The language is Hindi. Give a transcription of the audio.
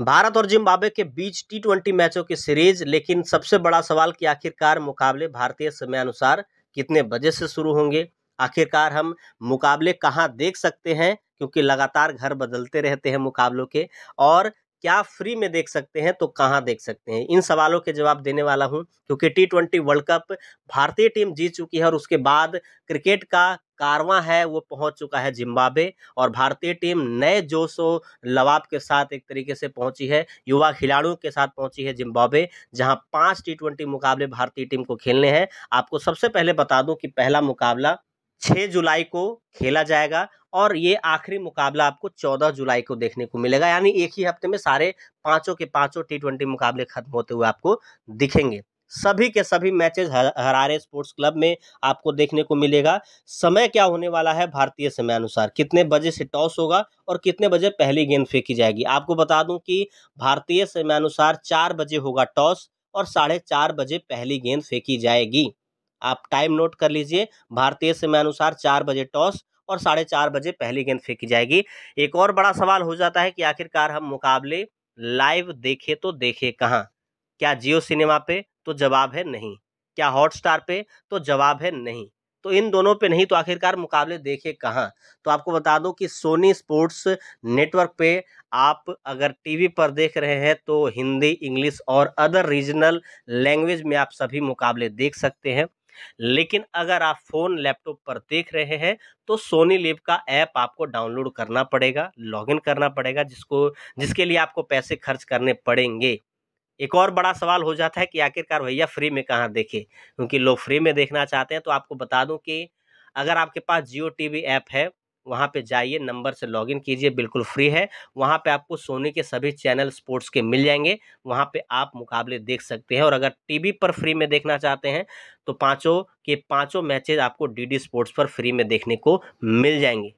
भारत और जिम्बाब्वे के बीच टी ट्वेंटी मैचों की सीरीज लेकिन सबसे बड़ा सवाल कि आखिरकार मुकाबले भारतीय समयानुसार कितने बजे से शुरू होंगे आखिरकार हम मुकाबले कहाँ देख सकते हैं क्योंकि लगातार घर बदलते रहते हैं मुकाबलों के और क्या फ्री में देख सकते हैं तो कहाँ देख सकते हैं इन सवालों के जवाब देने वाला हूँ क्योंकि टी ट्वेंटी वर्ल्ड कप भारतीय टीम जीत चुकी है और उसके बाद क्रिकेट का कारवा है वो पहुंच चुका है जिम्बाब्वे और भारतीय टीम नए जोशो लवाब के साथ एक तरीके से पहुंची है युवा खिलाड़ियों के साथ पहुंची है जिम्बाब्वे जहां पांच टी ट्वेंटी मुकाबले भारतीय टीम को खेलने हैं आपको सबसे पहले बता दूं कि पहला मुकाबला 6 जुलाई को खेला जाएगा और ये आखिरी मुकाबला आपको 14 जुलाई को देखने को मिलेगा यानी एक ही हफ्ते में सारे पांचों के पांचों टी ट्वेंटी मुकाबले खत्म होते हुए आपको दिखेंगे सभी के सभी मैचेज हरारे स्पोर्ट्स क्लब में आपको देखने को मिलेगा समय क्या होने वाला है भारतीय समय अनुसार कितने बजे से टॉस होगा और कितने बजे पहली गेंद फेंकी जाएगी आपको बता दूं कि भारतीय अनुसार चार बजे होगा टॉस और साढ़े चार बजे पहली गेंद फेंकी जाएगी आप टाइम नोट कर लीजिए भारतीय समयानुसार चार बजे टॉस और साढ़े चार बजे पहली गेंद फेंकी जाएगी एक और बड़ा सवाल हो जाता है कि आखिरकार हम मुकाबले लाइव देखे तो देखे कहाँ क्या जियो सिनेमा पे तो जवाब है नहीं क्या हॉटस्टार पे तो जवाब है नहीं तो इन दोनों पे नहीं तो आखिरकार मुकाबले देखे कहाँ तो आपको बता दूं कि सोनी स्पोर्ट्स नेटवर्क पे आप अगर टीवी पर देख रहे हैं तो हिंदी इंग्लिश और अदर रीजनल लैंग्वेज में आप सभी मुकाबले देख सकते हैं लेकिन अगर आप फ़ोन लैपटॉप पर देख रहे हैं तो सोनी लिव का ऐप आपको डाउनलोड करना पड़ेगा लॉगिन करना पड़ेगा जिसको जिसके लिए आपको पैसे खर्च करने पड़ेंगे एक और बड़ा सवाल हो जाता है कि आखिरकार भैया फ्री में कहाँ देखे क्योंकि लोग फ्री में देखना चाहते हैं तो आपको बता दूं कि अगर आपके पास जियो टी ऐप है वहाँ पे जाइए नंबर से लॉगिन कीजिए बिल्कुल फ्री है वहाँ पे आपको सोनी के सभी चैनल स्पोर्ट्स के मिल जाएंगे वहाँ पे आप मुकाबले देख सकते हैं और अगर टीवी पर फ्री में देखना चाहते हैं तो पाँचों के पाँचों मैचेज आपको डीडी स्पोर्ट्स पर फ्री में देखने को मिल जाएंगे